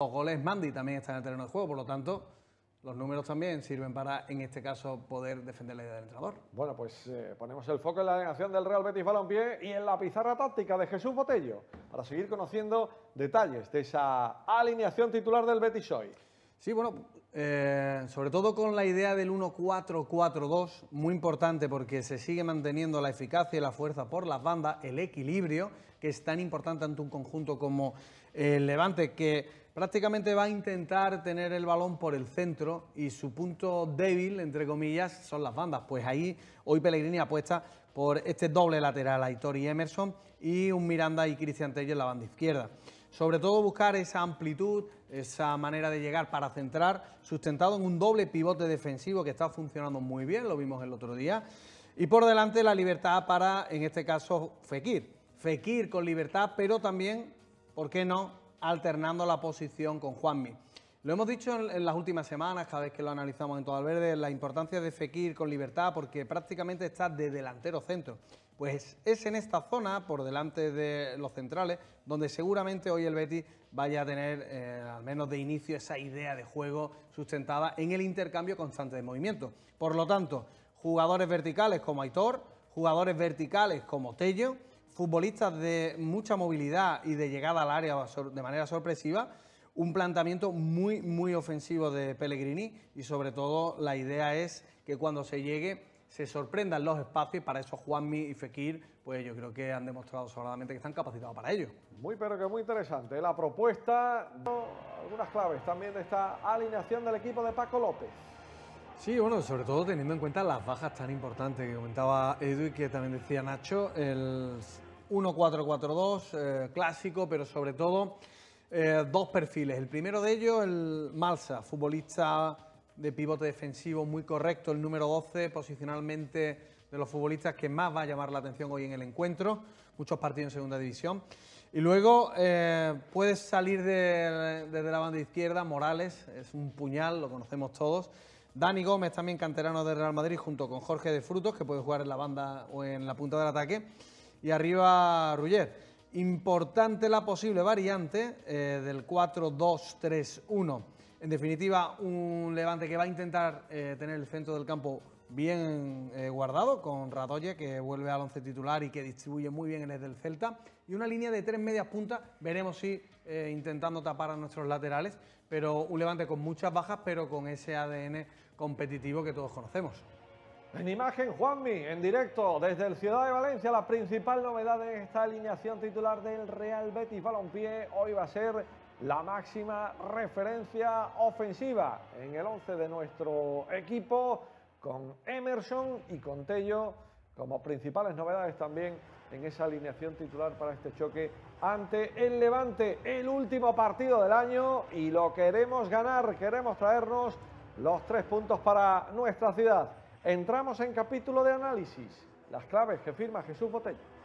Los goles Mandy también están en el terreno de juego, por lo tanto, los números también sirven para, en este caso, poder defender la idea del entrenador. Bueno, pues eh, ponemos el foco en la alineación del Real Betis Balompié y en la pizarra táctica de Jesús Botello para seguir conociendo detalles de esa alineación titular del Betis hoy. Sí, bueno, eh, sobre todo con la idea del 1-4-4-2, muy importante porque se sigue manteniendo la eficacia y la fuerza por las bandas, el equilibrio, que es tan importante ante un conjunto como el Levante, que prácticamente va a intentar tener el balón por el centro y su punto débil, entre comillas, son las bandas. Pues ahí hoy Pellegrini apuesta por este doble lateral, Aitor y Emerson, y un Miranda y Cristian Tello en la banda izquierda. Sobre todo buscar esa amplitud, esa manera de llegar para centrar, sustentado en un doble pivote defensivo que está funcionando muy bien, lo vimos el otro día. Y por delante la libertad para, en este caso, Fekir. Fekir con libertad, pero también, ¿por qué no?, alternando la posición con Juanmi. Lo hemos dicho en, las últimas semanas, cada vez que lo analizamos en Todo Verde, la importancia de Fekir con libertad, porque prácticamente está de delantero centro. Pues es en esta zona, por delante de los centrales, donde seguramente hoy el Betis vaya a tener, eh, al menos de inicio, esa idea de juego sustentada en el intercambio constante de movimiento. Por lo tanto, jugadores verticales como Aitor, jugadores verticales como Tello, futbolistas de mucha movilidad y de llegada al área de manera sorpresiva un planteamiento muy, muy ofensivo de Pellegrini y sobre todo la idea es que cuando se llegue se sorprendan los espacios y para eso Juanmi y Fekir, pues yo creo que han demostrado sobradamente que están capacitados para ello. Muy pero que muy interesante. La propuesta, algunas claves también de esta alineación del equipo de Paco López. Sí, bueno, sobre todo teniendo en cuenta las bajas tan importantes que comentaba Edu y que también decía Nacho, el 1-4-4-2 eh, clásico, pero sobre todo eh, dos perfiles. El primero de ellos, el Malsa, futbolista de pivote defensivo muy correcto, el número 12, posicionalmente de los futbolistas que más va a llamar la atención hoy en el encuentro, muchos partidos en segunda división. Y luego eh, puedes salir desde la banda izquierda, Morales, es un puñal, lo conocemos todos. Dani Gómez, también canterano de Real Madrid, junto con Jorge de Frutos, que puede jugar en la banda o en la punta del ataque. Y arriba Ruller. Importante la posible variante eh, del 4-2-3-1. En definitiva, un Levante que va a intentar eh, tener el centro del campo bien eh, guardado, con Radoye, que vuelve al once titular y que distribuye muy bien en el del Celta. Y una línea de tres medias puntas, veremos si intentando tapar a nuestros laterales, pero un Levante con muchas bajas, pero con ese ADN competitivo que todos conocemos. En imagen, Juanmi, en directo desde el Ciudad de Valencia, la principal novedad de esta alineación titular del Real Betis Balompié hoy va a ser la máxima referencia ofensiva en el 11 de nuestro equipo, con Emerson y con Tello como principales novedades también en esa alineación titular para este choque ante el Levante, el último partido del año y lo queremos ganar, queremos traernos los tres puntos para nuestra ciudad. Entramos en capítulo de análisis, las claves que firma Jesús Botella.